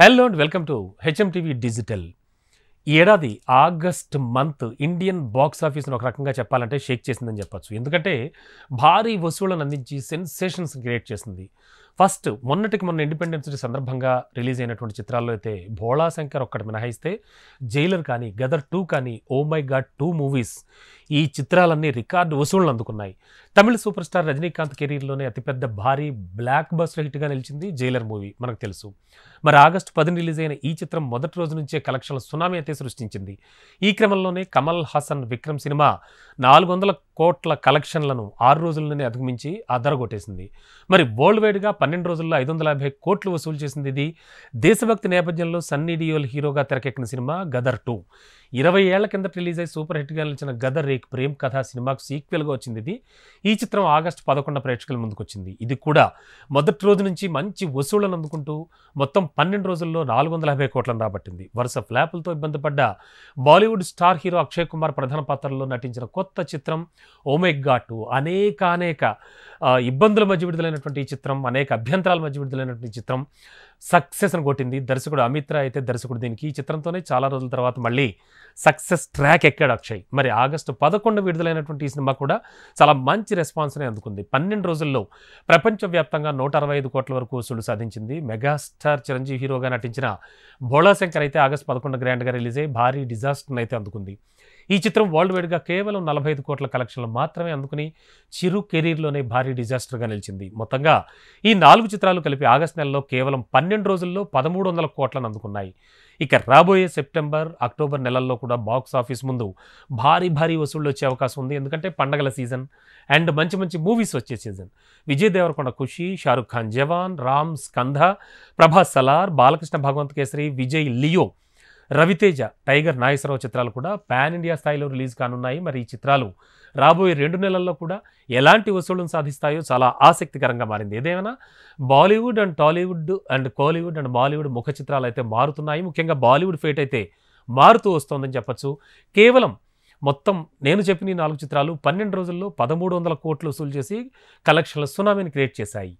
hello and welcome to HM TV digital ఈ ఏడాది August month Indian box ఆఫీస్ను ఒక రకంగా చెప్పాలంటే షేక్ చేసిందని చెప్పచ్చు ఎందుకంటే భారీ వసూళ్ళను అందించి సెన్సేషన్స్ క్రియేట్ చేసింది ఫస్ట్ మొన్నటికి మొన్న ఇండిపెండెన్స్ డే సందర్భంగా రిలీజ్ అయినటువంటి చిత్రాల్లో అయితే భోళా శంకర్ ఒక్కటి మినహాయిస్తే జైలర్ కానీ గదర్ టూ కానీ oh my god two movies ఈ చిత్రాలన్నీ రికార్డు వసూళ్లు అందుకున్నాయి తమిళ సూపర్ స్టార్ రజనీకాంత్ కెరీర్లోనే అతిపెద్ద భారీ బ్లాక్ బస్టర్ హిట్గా నిలిచింది జైలర్ మూవీ మనకు తెలుసు మరి ఆగస్టు పదిని రిలీజ్ అయిన ఈ చిత్రం మొదటి రోజు నుంచే కలెక్షన్ల సునామీ అయితే సృష్టించింది ఈ క్రమంలోనే కమల్ హాసన్ విక్రమ్ సినిమా నాలుగు వందల కోట్ల కలెక్షన్లను ఆరు రోజుల్లోనే అధిగమించి ఆ ధర కొట్టేసింది మరి వరల్డ్ వైడ్గా పన్నెండు రోజుల్లో ఐదు వందల యాభై కోట్లు వసూలు చేసింది ఇది దేశభక్తి నేపథ్యంలో సన్నీ డియోల్ హీరోగా తెరకెక్కిన సినిమా గదర్ టూ ఇరవై ఏళ్ల కింద రిలీజ్ అయ్యి సూపర్ హిట్గా నిలిచిన గదర్ రేక్ ప్రేమ్ కథ సినిమాకు సీక్వెల్గా వచ్చింది ఇది ఈ చిత్రం ఆగస్టు పదకొండు ప్రేక్షకుల ముందుకు వచ్చింది ఇది కూడా మొదటి రోజు నుంచి మంచి వసూళ్లను అందుకుంటూ మొత్తం పన్నెండు రోజుల్లో నాలుగు వందల యాభై కోట్లను రాబట్టింది వరుస ఫ్లాపులతో ఇబ్బంది పడ్డ బాలీవుడ్ స్టార్ హీరో అక్షయ్ కుమార్ ప్రధాన పాత్రల్లో నటించిన కొత్త చిత్రం ఘాటు అనేక అనేక ఇబ్బందుల మధ్య విడుదలైనటువంటి ఈ చిత్రం అనేక అభ్యంతరాల మధ్య విడుదలైనటువంటి చిత్రం సక్సెస్ను కొట్టింది దర్శకుడు అమిత్ రాయ్ అయితే దర్శకుడు దీనికి ఈ చిత్రంతోనే చాలా రోజుల తర్వాత మళ్ళీ సక్సెస్ ట్రాక్ ఎక్కాడు అక్షయ్ మరి ఆగస్టు పదకొండు విడుదలైనటువంటి ఈ సినిమా కూడా చాలా మంచి రెస్పాన్స్ని అందుకుంది పన్నెండు రోజుల్లో ప్రపంచవ్యాప్తంగా నూట అరవై ఐదు కోట్ల వరకు వసూలు సాధించింది మెగాస్టార్ చిరంజీవి హీరోగా నటించిన బోళాశంకర్ అయితే ఆగస్టు పదకొండు గ్రాండ్గా రిలీజ్ అయ్యి భారీ డిజాస్టర్ని అయితే అందుకుంది ఈ చిత్రం వరల్డ్ వైడ్గా కేవలం నలభై ఐదు కోట్ల కలెక్షన్లు మాత్రమే అందుకుని చిరు కెరీర్లోనే భారీ డిజాస్టర్గా నిలిచింది మొత్తంగా ఈ నాలుగు చిత్రాలు కలిపి ఆగస్టు నెలలో కేవలం పన్నెండు రోజుల్లో పదమూడు వందల కోట్లను అందుకున్నాయి ఇక రాబోయే సెప్టెంబర్ అక్టోబర్ నెలల్లో కూడా బాక్స్ ఆఫీస్ ముందు భారీ భారీ వసూళ్ళు వచ్చే అవకాశం ఉంది ఎందుకంటే పండగల సీజన్ అండ్ మంచి మంచి మూవీస్ వచ్చే season Vijay Deverakonda Kushi Shahrukh Khan Jawan Ram Skanda Prabhas Salaar Balakrishna Bhagavanth Kesari Vijay Leo Raviteja Tiger Nageswara Rao చిత్రాలు కూడా పాన్ ఇండియా స్థాయిలో రిలీజ్ కానున్నాయి మరి ఈ చిత్రాలు రాబోయే రెండు నెలల్లో కూడా ఎలాంటి వసూళ్లను సాధిస్తాయో చాలా ఆసక్తికరంగా మారింది ఏదేమైనా Bollywood and Tollywood and Kollywood and Bollywood ముఖ చిత్రాలు అయితే మారుతున్నాయి ముఖ్యంగా బాలీవుడ్ ఫేట్ అయితే మారుతూ వస్తోందని చెప్పచ్చు కేవలం మొత్తం నేను చెప్పిన ఈ నాలుగు చిత్రాలు పన్నెండు రోజుల్లో పదమూడు వందల కోట్లు వసూలు చేసి కలెక్షన్ల సునామీని క్రియేట్ చేశాయి